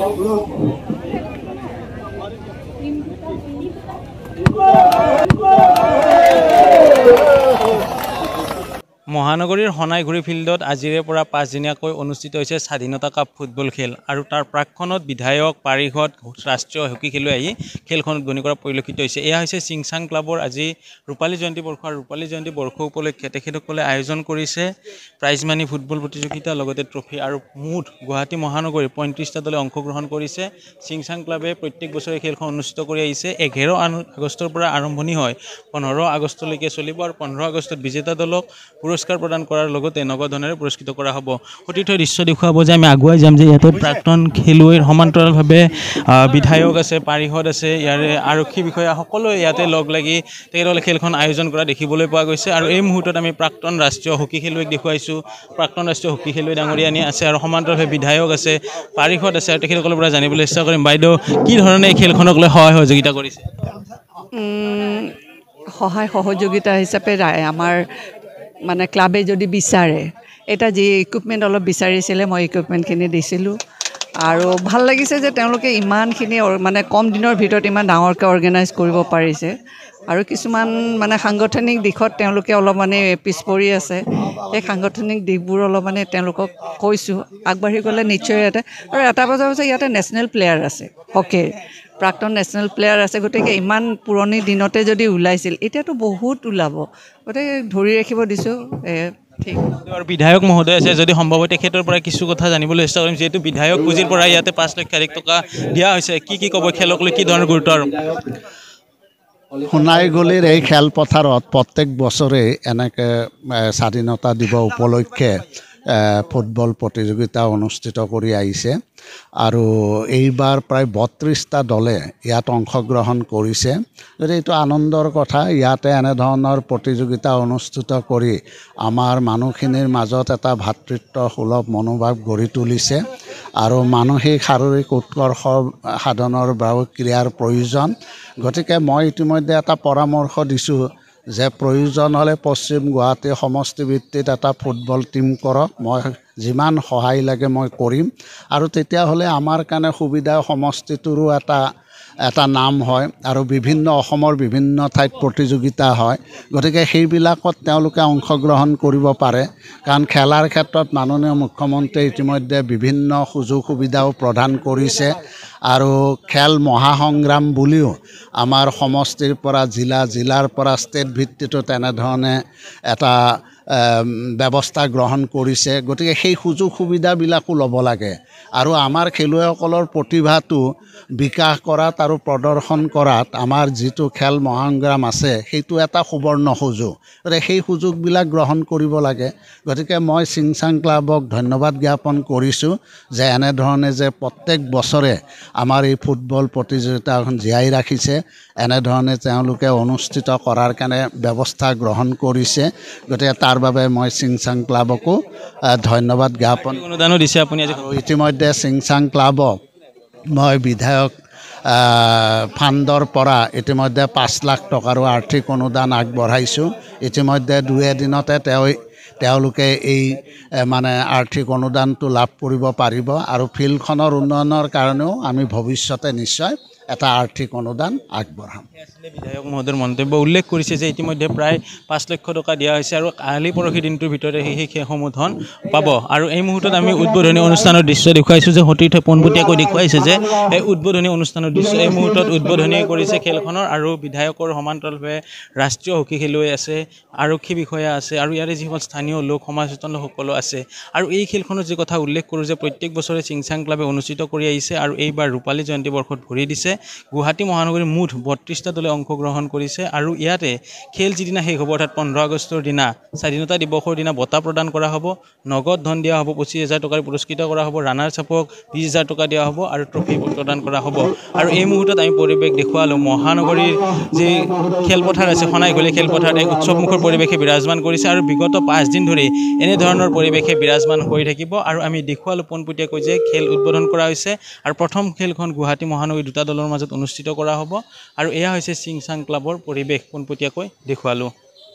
Só মহানগৰীৰ হনাইগুড়ি ফিল্ডত আজিৰে পৰা পাঁচদিনীয়াকৈ অনুষ্ঠিত হৈছে স্বাধীনতা কাপ ফুটবল খেল আৰু তাৰ প্ৰাকখনত বিধায়ক পাৰিঘত ৰাষ্ট্ৰীয় হকী খেলুৱৈ আহি খেলখন উদ্বনী কৰা পৰিলক্ষিত হৈছে এয়া হৈছে চিংচাং ক্লাবৰ আজি ৰূপালী জয়ন্তী বৰ্ষ আৰু ৰূপালী জয়ন্তী বৰ্ষ উপলক্ষে তেখেতসকলে আয়োজন কৰিছে প্ৰাইজ মানি ফুটবল প্ৰতিযোগিতা লগতে ট্ৰফি আৰু মুঠ গুৱাহাটী মহানগৰীৰ পঁয়ত্ৰিছটা দলে অংশগ্ৰহণ কৰিছে চিংচাং ক্লাবে প্ৰত্যেক বছৰে খেলখন অনুষ্ঠিত কৰি আহিছে এঘাৰ আগষ্টৰ পৰা আৰম্ভণি হয় পোন্ধৰ আগষ্টলৈকে চলিব আৰু পোন্ধৰ আগষ্টত বিজেতা দলক পুৰস্কাৰ পুৰস্কাৰ প্ৰদান কৰাৰ লগতে নগদ ধনেৰে পুৰস্কৃত কৰা হ'ব সতীৰ্থ দৃশ্য দেখুৱাব যে আমি আগুৱাই যাম যে ইয়াতে প্ৰাক্তন খেলুৱৈৰ সমান্তৰালভাৱে বিধায়ক আছে পাৰিষদ আছে ইয়াৰে আৰক্ষী বিষয়া সকলোৱে ইয়াতে লগ লাগি তেখেতসকলে খেলখন আয়োজন কৰা দেখিবলৈ পোৱা গৈছে আৰু এই মুহূৰ্তত আমি প্ৰাক্তন ৰাষ্ট্ৰীয় হকী খেলুৱৈক দেখুৱাইছোঁ প্ৰাক্তন ৰাষ্ট্ৰীয় হকী খেলুৱৈ ডাঙৰীয়ানী আছে আৰু সমান্তৰালভাৱে বিধায়ক আছে পাৰিষদ আছে আৰু তেখেতসকলৰ পৰা জানিবলৈ চেষ্টা কৰিম বাইদেউ কি ধৰণে এই খেলখনক লৈ সহায় সহযোগিতা কৰিছে সহায় সহযোগিতা হিচাপে আমাৰ মানে ক্লাবে যদি বিচাৰে এটা যি ইকুইপমেণ্ট অলপ বিচাৰিছিলে মই ইকুইপমেণ্টখিনি দিছিলোঁ আৰু ভাল লাগিছে যে তেওঁলোকে ইমানখিনি মানে কম দিনৰ ভিতৰত ইমান ডাঙৰকৈ অৰ্গেনাইজ কৰিব পাৰিছে আৰু কিছুমান মানে সাংগঠনিক দিশত তেওঁলোকে পিছ পৰি আছে সেই সাংগঠনিক দিশবোৰ অলপমানে তেওঁলোকক কৈছোঁ আগবাঢ়ি গ'লে নিশ্চয় ইয়াতে আৰু এটা বজাৰ হৈছে ইয়াতে নেশ্যনেল প্লেয়াৰ আছে হকীৰ প্ৰাক্তন নেশ্যনেল প্লেয়াৰ আছে গতিকে ইমান পুৰণি দিনতে যদি ওলাইছিল এতিয়াতো বহুত ওলাব গতিকে ধৰি ৰাখিব দিছোঁ আৰু বিধায়ক মহোদয় আছে যদি সম্ভৱ তেখেতৰ পৰা কিছু কথা জানিবলৈ চেষ্টা কৰিম যিহেতু বিধায়ক পুঁজিৰ পৰা ইয়াতে পাঁচ লক্ষাধিক টকা দিয়া হৈছে কি কি ক'ব খেলক লৈ কি ধৰণৰ গুৰুত্ব আৰু সোণাই গলিৰ এই খেলপথাৰত প্ৰত্যেক বছৰেই এনেকৈ স্বাধীনতা দিৱস উপলক্ষে ফুটবল প্ৰতিযোগিতা অনুষ্ঠিত কৰি আহিছে আৰু এইবাৰ প্ৰায় বত্ৰিছটা দলে ইয়াত অংশগ্ৰহণ কৰিছে গতিকে এইটো আনন্দৰ কথা ইয়াতে এনেধৰণৰ প্ৰতিযোগিতা অনুষ্ঠিত কৰি আমাৰ মানুহখিনিৰ মাজত এটা ভাতৃত্ব সুলভ মনোভাৱ গঢ়ি তুলিছে আৰু মানসিক শাৰীৰিক উৎকৰ্ষ সাধনৰ বাবে ক্ৰীড়াৰ প্ৰয়োজন গতিকে মই ইতিমধ্যে এটা পৰামৰ্শ দিছোঁ যে প্ৰয়োজন হ'লে পশ্চিম গুৱাহাটী সমষ্টিভিত্তিত এটা ফুটবল টীম কৰক মই যিমান সহায় লাগে মই কৰিম আৰু তেতিয়াহ'লে আমাৰ কাৰণে সুবিধা সমষ্টিটোৰো এটা এটা নাম হয় আৰু বিভিন্ন অসমৰ বিভিন্ন ঠাইত প্ৰতিযোগিতা হয় গতিকে সেইবিলাকত তেওঁলোকে অংশগ্ৰহণ কৰিব পাৰে কাৰণ খেলাৰ ক্ষেত্ৰত মাননীয় মুখ্যমন্ত্ৰীয়ে ইতিমধ্যে বিভিন্ন সুযোগ সুবিধাও প্ৰদান কৰিছে আৰু খেল মহাসংগ্ৰাম বুলিও আমাৰ সমষ্টিৰ পৰা জিলা জিলাৰ পৰা ষ্টেট ভিত্তিতো তেনেধৰণে এটা ব্যৱস্থা গ্ৰহণ কৰিছে গতিকে সেই সুযোগ সুবিধাবিলাকো ল'ব লাগে আৰু আমাৰ খেলুৱৈসকলৰ প্ৰতিভাটো বিকাশ কৰাত আৰু প্ৰদৰ্শন কৰাত আমাৰ যিটো খেল মহাসংগ্ৰাম আছে সেইটো এটা সুবৰ্ণ সুযোগ গতিকে সেই সুযোগবিলাক গ্ৰহণ কৰিব লাগে গতিকে মই চিংচাং ক্লাবক ধন্যবাদ জ্ঞাপন কৰিছোঁ যে এনেধৰণে যে প্ৰত্যেক বছৰে আমাৰ এই ফুটবল প্ৰতিযোগিতাখন জীয়াই ৰাখিছে এনেধৰণে তেওঁলোকে অনুষ্ঠিত কৰাৰ কাৰণে ব্যৱস্থা গ্ৰহণ কৰিছে গতিকে তাৰ বাবে মই চিংচাং ক্লাবকো ধন্যবাদ জ্ঞাপন অনুদানো দিছে আপুনি ইতিমধ্যে ইতিমধ্যে চিংচাং ক্লাবক মই বিধায়ক ফাণ্ডৰ পৰা ইতিমধ্যে পাঁচ লাখ টকাৰো আৰ্থিক অনুদান আগবঢ়াইছোঁ ইতিমধ্যে দুই এদিনতে তেওঁ তেওঁলোকে এই মানে আৰ্থিক অনুদানটো লাভ কৰিব পাৰিব আৰু ফিল্ডখনৰ উন্নয়নৰ কাৰণেও আমি ভৱিষ্যতে নিশ্চয় এটা আৰ্থিক অনুদান আগবঢ়াম বিধায়ক মহোদয় মন্তব্য উল্লেখ কৰিছে যে ইতিমধ্যে প্ৰায় পাঁচ লক্ষ টকা দিয়া হৈছে আৰু কালি পৰহি দিনটোৰ ভিতৰতে সেই সেইসমূহ ধন পাব আৰু এই মুহূৰ্তত আমি উদ্বোধনী অনুষ্ঠানৰ দৃশ্য দেখুৱাইছোঁ যে সতীৰ্থ পোনপটীয়াকৈ দেখুৱাইছে যে এই উদ্বোধনী অনুষ্ঠানৰ দৃশ্য এই মুহূৰ্তত উদ্বোধনী কৰিছে খেলখনৰ আৰু বিধায়কৰ সমান্তৰালভাৱে ৰাষ্ট্ৰীয় হকী খেলুৱৈ আছে আৰক্ষী বিষয়া আছে আৰু ইয়াৰে যিসকল স্থানীয় লোক সমাজতন সকলো আছে আৰু এই খেলখনৰ যি কথা উল্লেখ কৰোঁ যে প্ৰত্যেক বছৰে চিংচাং ক্লাবে অনুষ্ঠিত কৰি আহিছে আৰু এইবাৰ ৰূপালী জয়ন্তী বৰ্ষত ভৰি দিছে গুৱাহাটী মহানগৰীৰ মুঠ বত্ৰিছটা দলে অংশগ্ৰহণ কৰিছে আৰু ইয়াতে খেল যিদিনা শেষ হ'ব অৰ্থাৎ পোন্ধৰ আগষ্টৰ দিনা স্বাধীনতা দিৱসৰ দিনা বঁটা প্ৰদান কৰা হ'ব নগদ ধন দিয়া হ'ব পঁচিছ হাজাৰ টকাৰে পুৰস্কৃত কৰা হ'ব ৰাণাৰ চাপক বিছ হাজাৰ টকা দিয়া হ'ব আৰু ট্ৰফি প্ৰদান কৰা হ'ব আৰু এই মুহূৰ্তত আমি পৰিৱেশ দেখুৱালোঁ মহানগৰীৰ যি খেলপথাৰ আছে সোণাই গলি খেলপথাৰ এক উৎসৱমুখৰ পৰিৱেশে বিৰাজমান কৰিছে আৰু বিগত পাঁচদিন ধৰি এনেধৰণৰ পৰিৱেশে বিৰাজমান হৈ থাকিব আৰু আমি দেখুৱালোঁ পোনপটীয়াকৈ যে খেল উদ্বোধন কৰা হৈছে আৰু প্ৰথম খেলখন গুৱাহাটী মহানগৰী দুটা দলৰ মাজত অনুষ্ঠিত কৰা হ'ব আৰু এয়া হৈছে চিংচাং ক্লাবৰ পৰিৱেশ পোনপটীয়াকৈ দেখুৱালোঁ